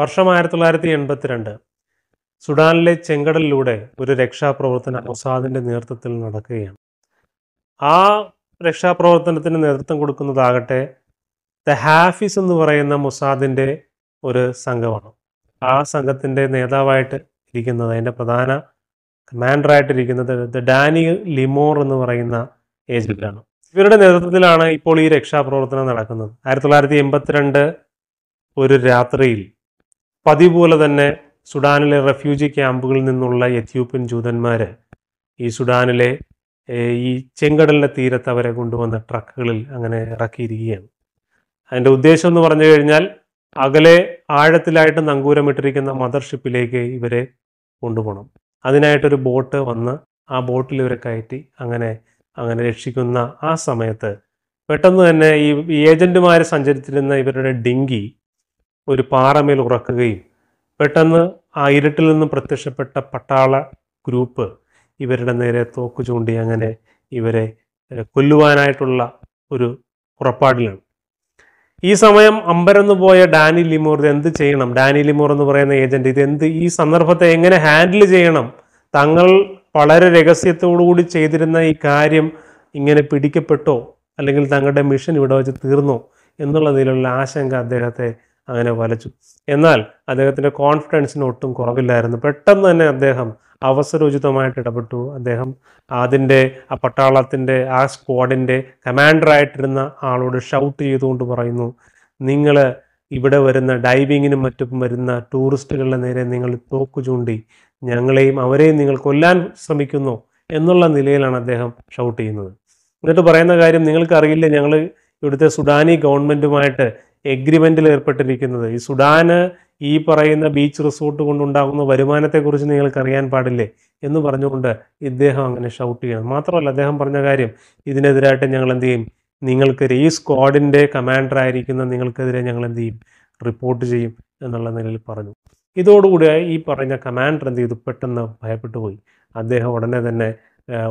വർഷം ആയിരത്തി തൊള്ളായിരത്തി എൺപത്തിരണ്ട് സുഡാനിലെ ചെങ്കടലിലൂടെ ഒരു രക്ഷാപ്രവർത്തനം മൊസാദിന്റെ നേതൃത്വത്തിൽ നടക്കുകയാണ് ആ രക്ഷാപ്രവർത്തനത്തിന് നേതൃത്വം കൊടുക്കുന്നതാകട്ടെ ദ ഹാഫിസ് എന്ന് പറയുന്ന മൊസാദിന്റെ ഒരു സംഘമാണ് ആ സംഘത്തിൻ്റെ നേതാവായിട്ട് ഇരിക്കുന്നത് അതിൻ്റെ പ്രധാന കമാൻഡറായിട്ടിരിക്കുന്നത് ദ ഡാനി ലിമോർ എന്ന് പറയുന്ന ഏജന്റാണ് ഇവരുടെ നേതൃത്വത്തിലാണ് ഇപ്പോൾ ഈ രക്ഷാപ്രവർത്തനം നടക്കുന്നത് ആയിരത്തി തൊള്ളായിരത്തി എൺപത്തിരണ്ട് ഒരു രാത്രിയിൽ പതിവ് പോലെ തന്നെ സുഡാനിലെ റെഫ്യൂജി ക്യാമ്പുകളിൽ നിന്നുള്ള എത്യോപ്യൻ ജൂതന്മാർ ഈ സുഡാനിലെ ഈ ചെങ്കടലിൻ്റെ തീരത്ത് അവരെ കൊണ്ടുവന്ന ട്രക്കുകളിൽ അങ്ങനെ ഇറക്കിയിരിക്കുകയാണ് അതിൻ്റെ ഉദ്ദേശം എന്ന് പറഞ്ഞു കഴിഞ്ഞാൽ അകലെ ആഴത്തിലായിട്ട് നങ്കൂരമിട്ടിരിക്കുന്ന മദർഷിപ്പിലേക്ക് ഇവരെ കൊണ്ടുപോകണം അതിനായിട്ടൊരു ബോട്ട് വന്ന് ആ ബോട്ടിൽ ഇവരെ കയറ്റി അങ്ങനെ അങ്ങനെ രക്ഷിക്കുന്ന ആ സമയത്ത് പെട്ടെന്ന് തന്നെ ഈ ഏജന്റുമാർ സഞ്ചരിച്ചിരുന്ന ഇവരുടെ ഡിങ്കി ഒരു പാറമേൽ ഉറക്കുകയും പെട്ടെന്ന് ആ ഇരുട്ടിൽ നിന്ന് പ്രത്യക്ഷപ്പെട്ട പട്ടാള ഗ്രൂപ്പ് ഇവരുടെ നേരെ തോക്ക് ചൂണ്ടി അങ്ങനെ ഇവരെ കൊല്ലുവാനായിട്ടുള്ള ഒരു ഉറപ്പാടിലാണ് ഈ സമയം അമ്പരന്ന് പോയ ഡാനി ലിമോർ ഇത് എന്ത് ചെയ്യണം ഡാനി ലിമോർ എന്ന് പറയുന്ന ഏജന്റ് ഇത് എന്ത് ഈ സന്ദർഭത്തെ എങ്ങനെ ഹാൻഡിൽ ചെയ്യണം തങ്ങൾ വളരെ രഹസ്യത്തോടുകൂടി ചെയ്തിരുന്ന ഈ കാര്യം ഇങ്ങനെ പിടിക്കപ്പെട്ടോ അല്ലെങ്കിൽ തങ്ങളുടെ മിഷൻ ഇവിടെ വെച്ച് തീർന്നോ എന്നുള്ള നിലയിലുള്ള ആശങ്ക അദ്ദേഹത്തെ അങ്ങനെ വലച്ചു എന്നാൽ അദ്ദേഹത്തിൻ്റെ കോൺഫിഡൻസിന് ഒട്ടും കുറവില്ലായിരുന്നു പെട്ടെന്ന് തന്നെ അദ്ദേഹം അവസരോചിതമായിട്ട് ഇടപെട്ടു അദ്ദേഹം അതിൻ്റെ ആ പട്ടാളത്തിൻ്റെ ആ സ്ക്വാഡിൻ്റെ കമാൻഡറായിട്ടിരുന്ന ആളോട് ഷൗട്ട് ചെയ്തുകൊണ്ട് പറയുന്നു നിങ്ങൾ ഇവിടെ വരുന്ന ഡൈവിങ്ങിനും മറ്റും വരുന്ന ടൂറിസ്റ്റുകളുടെ നേരെ നിങ്ങൾ തോക്കു ചൂണ്ടി ഞങ്ങളെയും അവരെയും നിങ്ങൾ കൊല്ലാൻ ശ്രമിക്കുന്നു എന്നുള്ള നിലയിലാണ് അദ്ദേഹം ഷൗട്ട് ചെയ്യുന്നത് എന്നിട്ട് പറയുന്ന കാര്യം നിങ്ങൾക്കറിയില്ല ഞങ്ങൾ ഇവിടുത്തെ സുഡാനി ഗവൺമെൻറ്റുമായിട്ട് എഗ്രിമെൻറ്റിൽ ഏർപ്പെട്ടിരിക്കുന്നത് ഈ സുഡാന് ഈ പറയുന്ന ബീച്ച് റിസോർട്ട് കൊണ്ടുണ്ടാകുന്ന വരുമാനത്തെക്കുറിച്ച് നിങ്ങൾക്ക് അറിയാൻ പാടില്ലേ എന്ന് പറഞ്ഞുകൊണ്ട് ഇദ്ദേഹം അങ്ങനെ ഷൗട്ട് ചെയ്യണം മാത്രമല്ല അദ്ദേഹം പറഞ്ഞ കാര്യം ഇതിനെതിരായിട്ട് ഞങ്ങൾ എന്ത് ചെയ്യും നിങ്ങൾക്ക് ഈ സ്ക്വാഡിൻ്റെ കമാൻഡർ ആയിരിക്കുന്ന നിങ്ങൾക്കെതിരെ ഞങ്ങൾ എന്ത് ചെയ്യും റിപ്പോർട്ട് ചെയ്യും എന്നുള്ള നിലയിൽ പറഞ്ഞു ഇതോടുകൂടി ഈ പറഞ്ഞ കമാൻഡർ എന്ത് ചെയ്തു പെട്ടെന്ന് ഭയപ്പെട്ടു പോയി അദ്ദേഹം ഉടനെ തന്നെ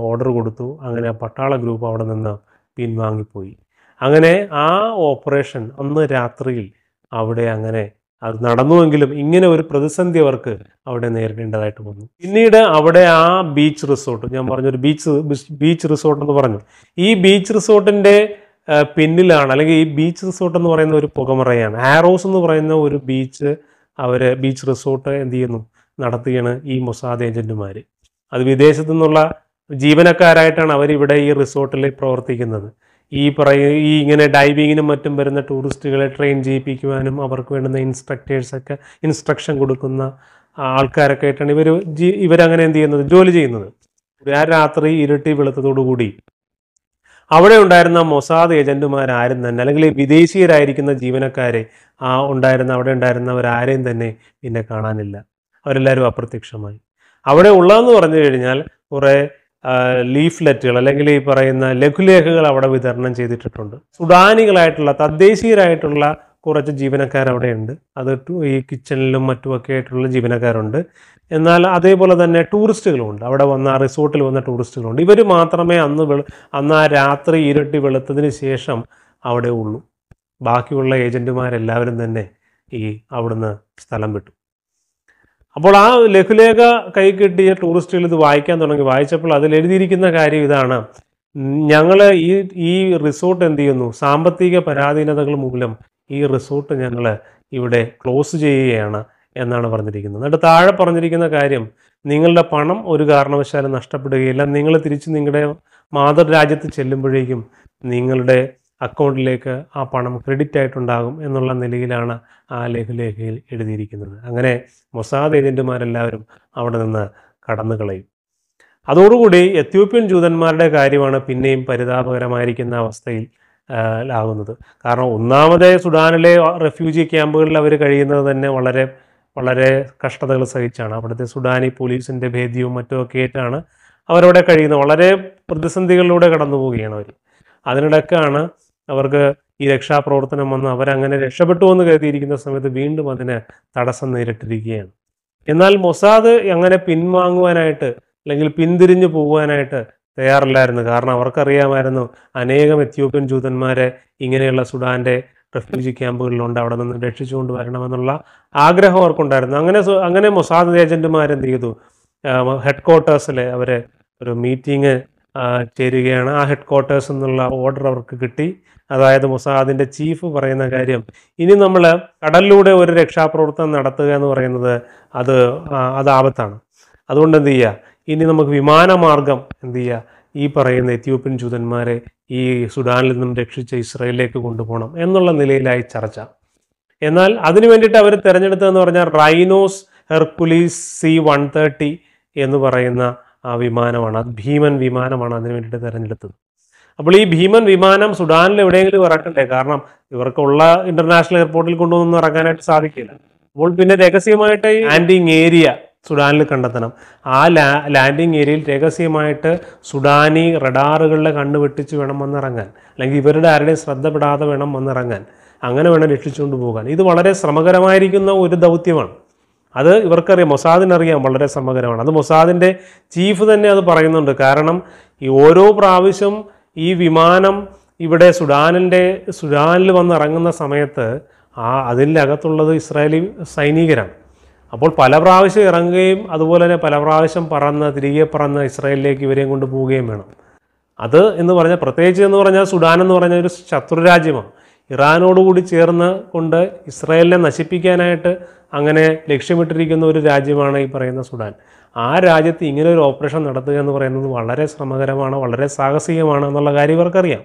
ഓർഡർ കൊടുത്തു അങ്ങനെ പട്ടാള ഗ്രൂപ്പ് അവിടെ നിന്ന് പിൻവാങ്ങിപ്പോയി അങ്ങനെ ആ ഓപ്പറേഷൻ അന്ന് രാത്രിയിൽ അവിടെ അങ്ങനെ അത് നടന്നുവെങ്കിലും ഇങ്ങനെ ഒരു പ്രതിസന്ധി അവർക്ക് അവിടെ നേരിടേണ്ടതായിട്ട് വന്നു പിന്നീട് അവിടെ ആ ബീച്ച് റിസോർട്ട് ഞാൻ പറഞ്ഞൊരു ബീച്ച് ബീച്ച് റിസോർട്ട് എന്ന് പറഞ്ഞു ഈ ബീച്ച് റിസോർട്ടിൻ്റെ പിന്നിലാണ് അല്ലെങ്കിൽ ഈ ബീച്ച് റിസോർട്ട് എന്ന് പറയുന്ന ഒരു പുകമറയാണ് ആരോസ് എന്ന് പറയുന്ന ഒരു ബീച്ച് അവർ ബീച്ച് റിസോർട്ട് എന്ത് ചെയ്യുന്നു നടത്തുകയാണ് ഈ മൊസാദ് ഏജന്റുമാർ അത് വിദേശത്തു നിന്നുള്ള ജീവനക്കാരായിട്ടാണ് അവരിവിടെ ഈ റിസോർട്ടിൽ പ്രവർത്തിക്കുന്നത് ഈ പറയ ഈ ഇങ്ങനെ ഡൈവിങ്ങിനും മറ്റും വരുന്ന ടൂറിസ്റ്റുകളെ ട്രെയിൻ ചെയ്യിപ്പിക്കുവാനും അവർക്ക് വേണ്ടുന്ന ഇൻസ്ട്രക്ടേഴ്സൊക്കെ ഇൻസ്ട്രക്ഷൻ കൊടുക്കുന്ന ആൾക്കാരൊക്കെ ആയിട്ടാണ് ഇവർ ജീ ഇവരങ്ങനെ എന്ത് ചെയ്യുന്നത് ജോലി ചെയ്യുന്നത് ആ രാത്രി ഇരുട്ടി വെളുത്തതോടുകൂടി അവിടെ ഉണ്ടായിരുന്ന മൊസാദ് ഏജന്റുമാരാരും തന്നെ അല്ലെങ്കിൽ വിദേശീയരായിരിക്കുന്ന ജീവനക്കാരെ ആ ഉണ്ടായിരുന്ന അവിടെ ഉണ്ടായിരുന്നവരാരെയും തന്നെ പിന്നെ കാണാനില്ല അവരെല്ലാവരും അപ്രത്യക്ഷമായി അവിടെ ഉള്ളതെന്ന് പറഞ്ഞു കഴിഞ്ഞാൽ കുറേ ലീഫ്ലെറ്റുകൾ അല്ലെങ്കിൽ ഈ പറയുന്ന ലഘുലേഖകൾ അവിടെ വിതരണം ചെയ്തിട്ടുണ്ട് സുഡാനികളായിട്ടുള്ള തദ്ദേശീയരായിട്ടുള്ള കുറച്ച് ജീവനക്കാർ അവിടെയുണ്ട് അത് ഈ കിച്ചണിലും മറ്റുമൊക്കെ ആയിട്ടുള്ള ജീവനക്കാരുണ്ട് എന്നാൽ അതേപോലെ തന്നെ ടൂറിസ്റ്റുകളുണ്ട് അവിടെ വന്ന റിസോർട്ടിൽ വന്ന ടൂറിസ്റ്റുകളുണ്ട് ഇവർ മാത്രമേ അന്ന് വെളു അന്ന് ആ രാത്രി ഇരട്ടി വെളുത്തതിന് ശേഷം അവിടെ ഉള്ളൂ ബാക്കിയുള്ള ഏജൻറ്റുമാരെല്ലാവരും തന്നെ ഈ അവിടുന്ന് സ്ഥലം വിട്ടു അപ്പോൾ ആ ലഘുലേഖ കൈ കിട്ടിയ ടൂറിസ്റ്റുകൾ ഇത് വായിക്കാൻ തുടങ്ങി വായിച്ചപ്പോൾ അതിൽ എഴുതിയിരിക്കുന്ന കാര്യം ഇതാണ് ഞങ്ങൾ ഈ ഈ റിസോർട്ട് എന്ത് ചെയ്യുന്നു സാമ്പത്തിക പരാധീനതകൾ മൂലം ഈ റിസോർട്ട് ഞങ്ങൾ ഇവിടെ ക്ലോസ് ചെയ്യുകയാണ് എന്നാണ് പറഞ്ഞിരിക്കുന്നത് എന്നിട്ട് താഴെ പറഞ്ഞിരിക്കുന്ന കാര്യം നിങ്ങളുടെ പണം ഒരു കാരണവശാലും നഷ്ടപ്പെടുകയില്ല നിങ്ങൾ തിരിച്ച് നിങ്ങളുടെ മാതൃരാജ്യത്ത് ചെല്ലുമ്പോഴേക്കും നിങ്ങളുടെ അക്കൗണ്ടിലേക്ക് ആ പണം ക്രെഡിറ്റ് ആയിട്ടുണ്ടാകും എന്നുള്ള നിലയിലാണ് ആ ലഘുലേഖയിൽ എഴുതിയിരിക്കുന്നത് അങ്ങനെ മൊസാദ് ഏജൻറ്റുമാരെല്ലാവരും അവിടെ നിന്ന് കടന്നു കളയും അതോടുകൂടി എത്യോപ്യൻ ജൂതന്മാരുടെ കാര്യമാണ് പിന്നെയും പരിതാപകരമായിരിക്കുന്ന അവസ്ഥയിൽ ആകുന്നത് കാരണം ഒന്നാമത് സുഡാനിലെ റെഫ്യൂജി ക്യാമ്പുകളിൽ അവർ കഴിയുന്നത് തന്നെ വളരെ വളരെ കഷ്ടതകൾ സഹിച്ചാണ് അവിടുത്തെ സുഡാനി പോലീസിൻ്റെ ഭേദിയും മറ്റുമൊക്കെ ആയിട്ടാണ് അവരവിടെ കഴിയുന്നത് വളരെ പ്രതിസന്ധികളിലൂടെ കടന്നു പോവുകയാണ് അവർ അതിനിടക്കാണ് അവർക്ക് ഈ രക്ഷാപ്രവർത്തനം വന്ന് അവരങ്ങനെ രക്ഷപ്പെട്ടു എന്ന് കരുതിയിരിക്കുന്ന സമയത്ത് വീണ്ടും അതിന് തടസ്സം നേരിട്ടിരിക്കുകയാണ് എന്നാൽ മൊസാദ് അങ്ങനെ പിൻവാങ്ങുവാനായിട്ട് അല്ലെങ്കിൽ പിന്തിരിഞ്ഞു പോകുവാനായിട്ട് തയ്യാറില്ലായിരുന്നു കാരണം അവർക്കറിയാമായിരുന്നു അനേകം എത്യോപ്യൻ ജൂതന്മാരെ ഇങ്ങനെയുള്ള സുഡാൻ്റെ റെഫ്യൂജി ക്യാമ്പുകളിലുണ്ട് അവിടെ നിന്ന് രക്ഷിച്ചുകൊണ്ട് വരണമെന്നുള്ള ആഗ്രഹം അവർക്കുണ്ടായിരുന്നു അങ്ങനെ അങ്ങനെ മൊസാദ് ഏജൻറ്റുമാരെന്ത് ചെയ്തു ഹെഡ് ക്വാർട്ടേഴ്സിൽ അവർ ഒരു മീറ്റിംഗ് ചേരുകയാണ് ആ ഹെഡ് ക്വാർട്ടേഴ്സ് എന്നുള്ള ഓർഡർ അവർക്ക് കിട്ടി അതായത് മൊസാദിൻ്റെ ചീഫ് പറയുന്ന കാര്യം ഇനി നമ്മൾ കടലിലൂടെ ഒരു രക്ഷാപ്രവർത്തനം നടത്തുക എന്ന് പറയുന്നത് അത് അത് ആപത്താണ് അതുകൊണ്ട് എന്ത് ചെയ്യുക ഇനി നമുക്ക് വിമാനമാർഗം എന്ത് ചെയ്യുക ഈ പറയുന്ന എത്യോപ്യൻ ജൂതന്മാരെ ഈ സുഡാനിൽ നിന്നും രക്ഷിച്ച് ഇസ്രയേലിലേക്ക് കൊണ്ടുപോകണം എന്നുള്ള നിലയിലായി ചർച്ച എന്നാൽ അതിനു വേണ്ടിയിട്ട് അവർ തിരഞ്ഞെടുത്തതെന്ന് പറഞ്ഞാൽ Rhinos Hercules C one thirty എന്ന് പറയുന്ന ആ വിമാനമാണ് അത് ഭീമൻ വിമാനമാണ് അതിന് വേണ്ടിയിട്ട് തെരഞ്ഞെടുത്തത് അപ്പോൾ ഈ ഭീമൻ വിമാനം സുഡാനിൽ എവിടെയെങ്കിലും ഇറക്കണ്ടേ കാരണം ഇവർക്കുള്ള ഇന്റർനാഷണൽ എയർപോർട്ടിൽ കൊണ്ടുവന്ന് ഇറങ്ങാനായിട്ട് സാധിക്കില്ല അപ്പോൾ പിന്നെ രഹസ്യമായിട്ട് ലാൻഡിങ് ഏരിയ സുഡാനിൽ കണ്ടെത്തണം ആ ലാ ലാൻഡിങ് ഏരിയയിൽ രഹസ്യമായിട്ട് സുഡാനി റഡാറുകളിലെ കണ്ണ് വെട്ടിച്ച് വേണം വന്നിറങ്ങാൻ അല്ലെങ്കിൽ ഇവരുടെ ആരുടെയും ശ്രദ്ധപ്പെടാതെ വേണം വന്നിറങ്ങാൻ അങ്ങനെ വേണം രക്ഷിച്ചുകൊണ്ട് പോകാൻ ഇത് വളരെ ശ്രമകരമായിരിക്കുന്ന ഒരു ദൗത്യമാണ് അത് ഇവർക്കറിയാം മൊസാദിനറിയാം വളരെ സമഗ്രമാണ് അത് മൊസാദിൻ്റെ ചീഫ് തന്നെ അത് പറയുന്നുണ്ട് കാരണം ഈ ഓരോ പ്രാവശ്യം ഈ വിമാനം ഇവിടെ സുഡാനിൻ്റെ സുഡാനിൽ വന്ന് ഇറങ്ങുന്ന സമയത്ത് ആ അതിൻ്റെ അകത്തുള്ളത് ഇസ്രായേലി സൈനികരാണ് അപ്പോൾ പല പ്രാവശ്യം ഇറങ്ങുകയും അതുപോലെ തന്നെ പല പ്രാവശ്യം പറന്ന് തിരികെ പറന്ന് ഇസ്രായേലിലേക്ക് ഇവരെയും കൊണ്ട് പോവുകയും വേണം അത് എന്ന് പറഞ്ഞാൽ പ്രത്യേകിച്ച് എന്ന് പറഞ്ഞാൽ സുഡാൻ എന്ന് പറഞ്ഞ ഒരു ശത്രുരാജ്യമാണ് ഇറാനോടുകൂടി ചേർന്ന് കൊണ്ട് ഇസ്രായേലിനെ നശിപ്പിക്കാനായിട്ട് അങ്ങനെ ലക്ഷ്യമിട്ടിരിക്കുന്ന ഒരു രാജ്യമാണ് ഈ പറയുന്ന സുഡാൻ ആ രാജ്യത്ത് ഇങ്ങനെ ഒരു ഓപ്പറേഷൻ നടത്തുക എന്ന് പറയുന്നത് വളരെ ശ്രമകരമാണ് വളരെ സാഹസികമാണ് എന്നുള്ള കാര്യം ഇവർക്കറിയാം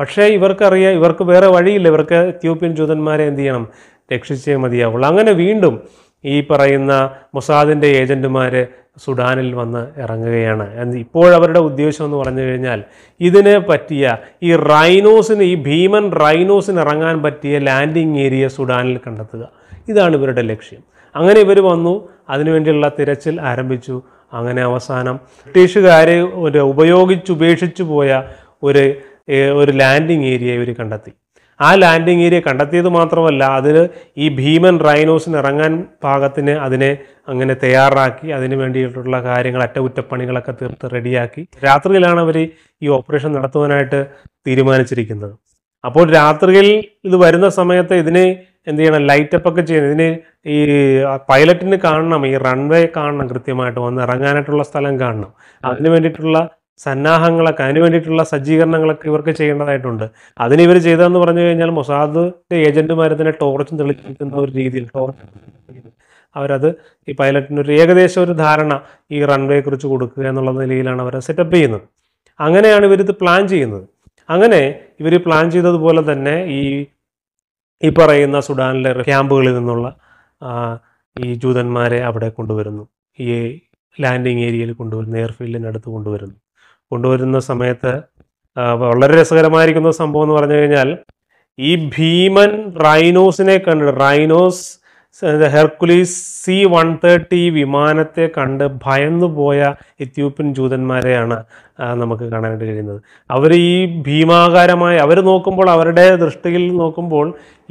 പക്ഷേ ഇവർക്കറിയാം ഇവർക്ക് വേറെ വഴിയില്ല ഇവർക്ക് എത്യോപ്യൻ ജൂതന്മാരെ എന്ത് ചെയ്യണം രക്ഷിച്ചേ മതിയാവുള്ളൂ അങ്ങനെ വീണ്ടും ഈ പറയുന്ന മൊസാദിൻ്റെ ഏജൻറ്റുമാർ സുഡാനിൽ വന്ന് ഇറങ്ങുകയാണ് ഇപ്പോഴവരുടെ ഉദ്ദേശം എന്ന് പറഞ്ഞു കഴിഞ്ഞാൽ ഇതിന് പറ്റിയ ഈ റൈനോസിന് ഈ ഭീമൻ റൈനോസിന് ഇറങ്ങാൻ പറ്റിയ ലാൻഡിംഗ് ഏരിയ സുഡാനിൽ കണ്ടെത്തുക ഇതാണ് ഇവരുടെ ലക്ഷ്യം അങ്ങനെ ഇവർ വന്നു അതിനുവേണ്ടിയുള്ള തിരച്ചിൽ ആരംഭിച്ചു അങ്ങനെ അവസാനം ബ്രിട്ടീഷുകാരെ ഒരു ഉപയോഗിച്ചുപേക്ഷിച്ചു പോയ ഒരു ഒരു ലാൻഡിംഗ് ഏരിയ ഇവർ കണ്ടെത്തി ആ ലാൻഡിംഗ് ഏരിയ കണ്ടെത്തിയത് മാത്രമല്ല അതിന് ഈ ഭീമൻ റൈനോസിന് ഇറങ്ങാൻ പാകത്തിന് അതിനെ അങ്ങനെ തയ്യാറാക്കി അതിന് വേണ്ടിയിട്ടുള്ള കാര്യങ്ങൾ അറ്റകുറ്റപ്പണികളൊക്കെ തീർത്ത് റെഡിയാക്കി രാത്രിയിലാണ് അവർ ഈ ഓപ്പറേഷൻ നടത്തുവാനായിട്ട് തീരുമാനിച്ചിരിക്കുന്നത് അപ്പോൾ രാത്രിയിൽ ഇത് വരുന്ന സമയത്ത് ഇതിനെ എന്ത് ചെയ്യണം ലൈറ്റപ്പ് ഒക്കെ ചെയ്യണം ഇതിന് ഈ പൈലറ്റിന് കാണണം ഈ റൺവേ കാണണം കൃത്യമായിട്ട് വന്ന് ഇറങ്ങാനായിട്ടുള്ള സ്ഥലം കാണണം അതിന് വേണ്ടിയിട്ടുള്ള സന്നാഹങ്ങളൊക്കെ അതിന് വേണ്ടിയിട്ടുള്ള സജ്ജീകരണങ്ങളൊക്കെ ഇവർക്ക് ചെയ്യേണ്ടതായിട്ടുണ്ട് അതിന് ഇവർ ചെയ്തതെന്ന് പറഞ്ഞു കഴിഞ്ഞാൽ മൊസാദിൻ്റെ ഏജന്റുമാരെ തന്നെ ടോർച്ചും തെളിയിക്കുന്ന ഒരു രീതിയിൽ അവരത് ഈ പൈലറ്റിന് ഒരു ഏകദേശം ഒരു ധാരണ ഈ റൺവേയെ കുറിച്ച് കൊടുക്കുക എന്നുള്ള നിലയിലാണ് അവരെ സെറ്റപ്പ് ചെയ്യുന്നത് അങ്ങനെയാണ് ഇവരിത് പ്ലാൻ ചെയ്യുന്നത് അങ്ങനെ ഇവർ പ്ലാൻ ചെയ്തതുപോലെ തന്നെ ഈ ഈ പറയുന്ന സുഡാനിലെ ക്യാമ്പുകളിൽ നിന്നുള്ള ഈ ജൂതന്മാരെ അവിടെ കൊണ്ടുവരുന്നു ഈ ലാൻഡിങ് ഏരിയയിൽ കൊണ്ടുവരുന്നു എയർഫീൽഡിനടുത്ത് കൊണ്ടുവരുന്നു കൊണ്ടുവരുന്ന സമയത്ത് വളരെ രസകരമായിരിക്കുന്ന സംഭവം എന്ന് പറഞ്ഞു കഴിഞ്ഞാൽ ഈ ഭീമൻ റൈനോസിനെ കണ്ട് Rhinos Hercules C one thirty വിമാനത്തെ കണ്ട് ഭയന്നു പോയ എത്യോപ്യൻ ജൂതന്മാരെയാണ് നമുക്ക് കാണാനായിട്ട് കഴിയുന്നത് അവർ ഈ ഭീമാകാരമായ അവർ നോക്കുമ്പോൾ അവരുടെ ദൃഷ്ടിയിൽ നോക്കുമ്പോൾ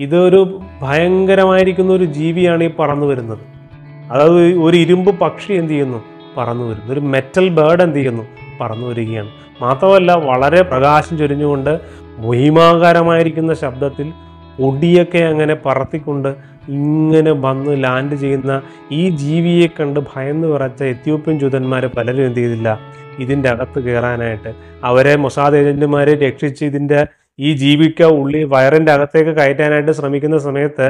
ഇതൊരു ഭയങ്കരമായിരിക്കുന്ന ഒരു ജീവിയാണ് ഈ പറന്നു വരുന്നത് അതായത് ഒരു ഇരുമ്പ് പക്ഷി എന്ത് ചെയ്യുന്നു പറന്നു വരുന്നു ഒരു മെറ്റൽ ബേർഡ് എന്ത് ചെയ്യുന്നു പറന്നു വരികയാണ് മാത്രമല്ല വളരെ പ്രകാശം ചൊരിഞ്ഞുകൊണ്ട് മഹിമാകാരമായിരിക്കുന്ന ശബ്ദത്തിൽ ഒടിയൊക്കെ അങ്ങനെ പറത്തിക്കൊണ്ട് ഇങ്ങനെ വന്ന് ലാൻഡ് ചെയ്യുന്ന ഈ ജീവിയെ കണ്ട് ഭയന്ന് വിറച്ച എത്യോപ്യൻ ജൂതന്മാരെ പലരും എന്ത് ചെയ്തില്ല ഇതിൻ്റെ അകത്ത് കയറാനായിട്ട് അവരെ മൊസാദ് ഏജൻറ്റുമാരെ രക്ഷിച്ച് ഇതിൻ്റെ ഈ ജീവിക്ക ഉള്ളി വയറിൻ്റെ അകത്തേക്ക് കയറ്റാനായിട്ട് ശ്രമിക്കുന്ന സമയത്ത്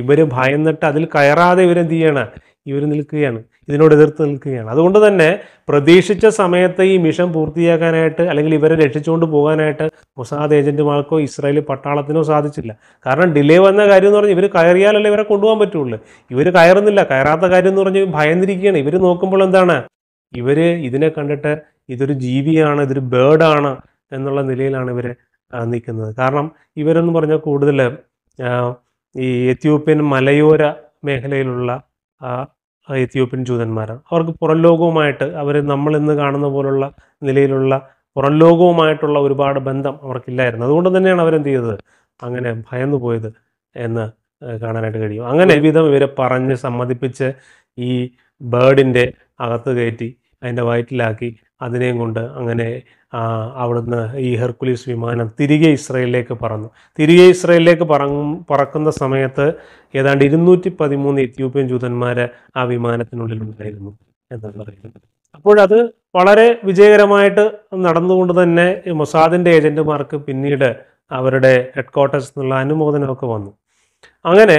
ഇവർ ഭയന്നിട്ട് അതിൽ കയറാതെ ഇവരെന്ത് ചെയ്യണം ഇവർ നിൽക്കുകയാണ് ഇതിനോട് എതിർത്ത് നിൽക്കുകയാണ് അതുകൊണ്ട് തന്നെ പ്രതീക്ഷിച്ച സമയത്ത് ഈ മിഷൻ പൂർത്തിയാക്കാനായിട്ട് അല്ലെങ്കിൽ ഇവരെ രക്ഷിച്ചുകൊണ്ട് പോകാനായിട്ട് മൊസാദ് ഏജൻറ്റുമാർക്കോ ഇസ്രായേലി പട്ടാളത്തിനോ സാധിച്ചില്ല കാരണം ഡിലേ വന്ന കാര്യം എന്ന് പറഞ്ഞാൽ ഇവർ കയറിയാലല്ലേ ഇവരെ കൊണ്ടുപോകാൻ പറ്റുള്ളൂ ഇവർ കയറുന്നില്ല കയറാത്ത കാര്യം എന്ന് പറഞ്ഞാൽ ഭയന്നിരിക്കുകയാണ് ഇവർ നോക്കുമ്പോൾ എന്താണ് ഇവർ ഇതിനെ കണ്ടിട്ട് ഇതൊരു ജീവിയാണ് ഇതൊരു ബേർഡാണ് എന്നുള്ള നിലയിലാണ് ഇവർ നിൽക്കുന്നത് കാരണം ഇവരെന്ന് പറഞ്ഞാൽ കൂടുതൽ ഈ എത്യോപ്യൻ മലയോര മേഖലയിലുള്ള എത്യോപ്യൻ ജൂതന്മാരാണ് അവർക്ക് പുറം ലോകവുമായിട്ട് അവർ നമ്മൾ ഇന്ന് കാണുന്ന പോലുള്ള നിലയിലുള്ള പുറം ലോകവുമായിട്ടുള്ള ഒരുപാട് ബന്ധം അവർക്കില്ലായിരുന്നു അതുകൊണ്ട് തന്നെയാണ് അവരെന്ത് ചെയ്തത് അങ്ങനെ ഭയന്നു പോയത് എന്ന് കാണാനായിട്ട് കഴിയും അങ്ങനെ വിധം ഇവരെ പറഞ്ഞ് സമ്മതിപ്പിച്ച് ഈ ബേഡിൻ്റെ അകത്ത് കയറ്റി അതിൻ്റെ വയറ്റിലാക്കി അതിനെയും കൊണ്ട് അങ്ങനെ അവിടുന്ന് ഈ ഹെർക്കുലീസ് വിമാനം തിരികെ ഇസ്രയേലിലേക്ക് പറന്നു തിരികെ ഇസ്രയേലിലേക്ക് പറക്കുന്ന സമയത്ത് ഏതാണ്ട് ഇരുന്നൂറ്റി പതിമൂന്ന് എത്യോപ്യൻ ജൂതന്മാർ ആ വിമാനത്തിനുള്ളിൽ ഉണ്ടായിരുന്നു എന്നാണ് പറയുന്നത് അപ്പോഴത് വളരെ വിജയകരമായിട്ട് നടന്നുകൊണ്ട് തന്നെ മൊസാദിൻ്റെ ഏജൻറ്റുമാർക്ക് പിന്നീട് അവരുടെ ഹെഡ് ക്വാർട്ടേഴ്സ് എന്നുള്ള അനുമോദനമൊക്കെ വന്നു അങ്ങനെ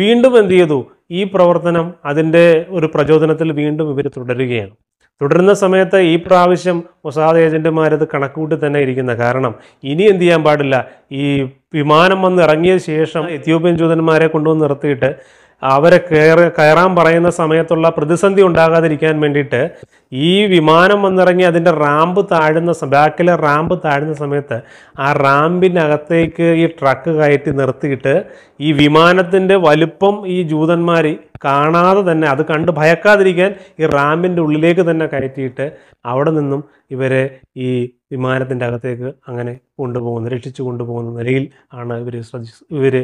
വീണ്ടും എന്ത് ചെയ്തു ഈ പ്രവർത്തനം അതിൻ്റെ ഒരു പ്രചോദനത്തിൽ വീണ്ടും ഇവർ തുടരുകയാണ് തുടരുന്ന സമയത്ത് ഈ പ്രാവശ്യം മൊസാദ് ഏജൻറ്റുമാരത് കണക്കുകൂട്ടി തന്നെ ഇരിക്കുന്ന കാരണം ഇനി എന്ത് ചെയ്യാൻ പാടില്ല ഈ വിമാനം വന്ന് ഇറങ്ങിയ ശേഷം എത്യോപ്യൻ ജൂതന്മാരെ കൊണ്ടുവന്ന് നിർത്തിയിട്ട് അവരെ കയറ കയറാൻ പറയുന്ന സമയത്തുള്ള പ്രതിസന്ധി ഉണ്ടാകാതിരിക്കാൻ വേണ്ടിയിട്ട് ഈ വിമാനം വന്നിറങ്ങി അതിൻ്റെ റാമ്പ് താഴുന്ന ബാക്കിലെ റാമ്പ് താഴുന്ന സമയത്ത് ആ റാമ്പിനകത്തേക്ക് ഈ ട്രക്ക് കയറ്റി നിർത്തിയിട്ട് ഈ വിമാനത്തിൻ്റെ വലുപ്പം ഈ ജൂതന്മാർ കാണാതെ തന്നെ അത് കണ്ട് ഭയക്കാതിരിക്കാൻ ഈ റാമ്പിൻ്റെ ഉള്ളിലേക്ക് തന്നെ കയറ്റിയിട്ട് അവിടെ നിന്നും ഇവരെ ഈ വിമാനത്തിൻ്റെ അകത്തേക്ക് അങ്ങനെ കൊണ്ടുപോകുന്ന രക്ഷിച്ചു കൊണ്ടുപോകുന്ന നിലയിൽ ആണ് ഇവർ ശ്രദ്ധി ഇവർ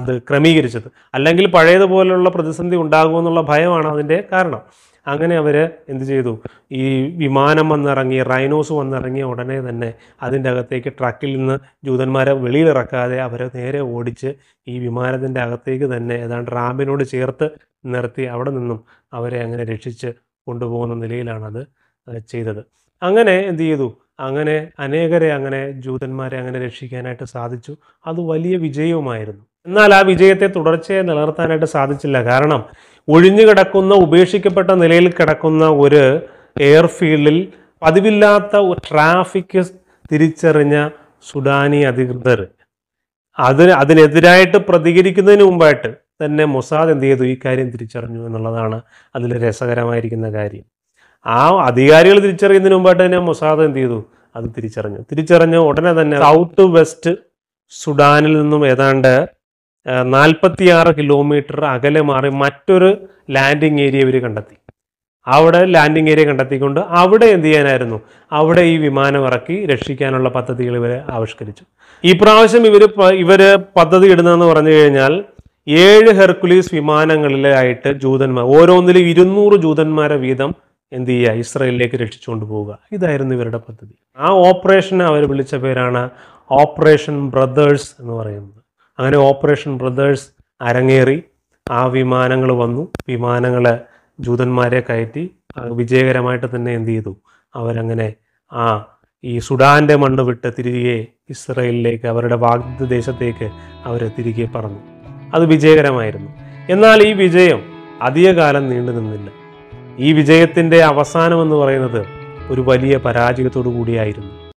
അത് ക്രമീകരിച്ചത് അല്ലെങ്കിൽ പഴയതുപോലുള്ള പ്രതിസന്ധി ഉണ്ടാകുമെന്നുള്ള ഭയമാണ് അതിൻ്റെ കാരണം അങ്ങനെ അവർ എന്ത് ചെയ്തു ഈ വിമാനം വന്നിറങ്ങി റൈനോസ് വന്നിറങ്ങിയ ഉടനെ തന്നെ അതിൻ്റെ അകത്തേക്ക് ട്രക്കിൽ നിന്ന് ജൂതന്മാരെ വെളിയിലിറക്കാതെ അവരെ നേരെ ഓടിച്ച് ഈ വിമാനത്തിൻ്റെ അകത്തേക്ക് തന്നെ ഏതാണ്ട് റാമ്പിനോട് ചേർത്ത് നിർത്തി അവിടെ നിന്നും അവരെ അങ്ങനെ രക്ഷിച്ച് കൊണ്ടുപോകുന്ന നിലയിലാണത് ചെയ്തത് അങ്ങനെ എന്ത് ചെയ്തു അങ്ങനെ അനേകരെ അങ്ങനെ ജൂതന്മാരെ അങ്ങനെ രക്ഷിക്കാനായിട്ട് സാധിച്ചു അത് വലിയ വിജയവുമായിരുന്നു എന്നാൽ ആ വിജയത്തെ തുടർച്ചയായി നിലനിർത്താനായിട്ട് സാധിച്ചില്ല കാരണം ഒഴിഞ്ഞു കിടക്കുന്ന ഉപേക്ഷിക്കപ്പെട്ട നിലയിൽ കിടക്കുന്ന ഒരു എയർഫീൽഡിൽ പതിവില്ലാത്ത ട്രാഫിക് തിരിച്ചറിഞ്ഞ സുഡാനി അധികൃതർ അതിന് അതിനെതിരായിട്ട് പ്രതികരിക്കുന്നതിന് മുമ്പായിട്ട് തന്നെ മൊസാദ് എന്ത് ചെയ്തു ഈ കാര്യം തിരിച്ചറിഞ്ഞു എന്നുള്ളതാണ് അതിൽ രസകരമായിരിക്കുന്ന കാര്യം ആ അധികാരികൾ തിരിച്ചറിയുന്നതിന് മുമ്പായിട്ട് തന്നെ മൊസാദ് എന്ത് ചെയ്തു അത് തിരിച്ചറിഞ്ഞു തിരിച്ചറിഞ്ഞ ഉടനെ തന്നെ സൗത്ത് വെസ്റ്റ് സുഡാനിൽ നിന്നും ഏതാണ്ട് നാൽപ്പത്തിയാറ് കിലോമീറ്റർ അകലെ മാറി മറ്റൊരു ലാൻഡിങ് ഏരിയ ഇവർ കണ്ടെത്തി അവിടെ ലാൻഡിങ് ഏരിയ കണ്ടെത്തിക്കൊണ്ട് അവിടെ എന്ത് ചെയ്യാനായിരുന്നു അവിടെ ഈ വിമാനം ഇറക്കി രക്ഷിക്കാനുള്ള പദ്ധതികൾ ഇവർ ആവിഷ്കരിച്ചു ഈ പ്രാവശ്യം ഇവർ ഇവർ പദ്ധതി ഇടുന്നതെന്ന് പറഞ്ഞു കഴിഞ്ഞാൽ ഏഴ് ഹെർക്കുലീസ് വിമാനങ്ങളിലായിട്ട് ജൂതന്മാർ ഓരോന്നിലും ഇരുന്നൂറ് ജൂതന്മാരെ വീതം എന്ത് ചെയ്യുക ഇസ്രയേലിലേക്ക് രക്ഷിച്ചുകൊണ്ട് പോവുക ഇതായിരുന്നു ഇവരുടെ പദ്ധതി ആ ഓപ്പറേഷനെ അവർ വിളിച്ച പേരാണ് ഓപ്പറേഷൻ ബ്രദേഴ്സ് എന്ന് പറയുന്നത് അങ്ങനെ ഓപ്പറേഷൻ ബ്രദേഴ്സ് അരങ്ങേറി ആ വിമാനങ്ങൾ വന്നു വിമാനങ്ങൾ ജൂതന്മാരെ കയറ്റി വിജയകരമായിട്ട് തന്നെ എന്ത് ചെയ്തു അവരങ്ങനെ ആ ഈ സുഡാൻ്റെ മണ്ണ് വിട്ട് തിരികെ ഇസ്രയേലിലേക്ക് അവരുടെ വാഗ്ദത്ത ദേശത്തേക്ക് അവരെ തിരികെ പറഞ്ഞു അത് വിജയകരമായിരുന്നു എന്നാൽ ഈ വിജയം അധികകാലം നീണ്ടു നിന്നില്ല ഈ വിജയത്തിൻ്റെ അവസാനം എന്ന് പറയുന്നത് ഒരു വലിയ പരാജയത്തോടു കൂടിയായിരുന്നു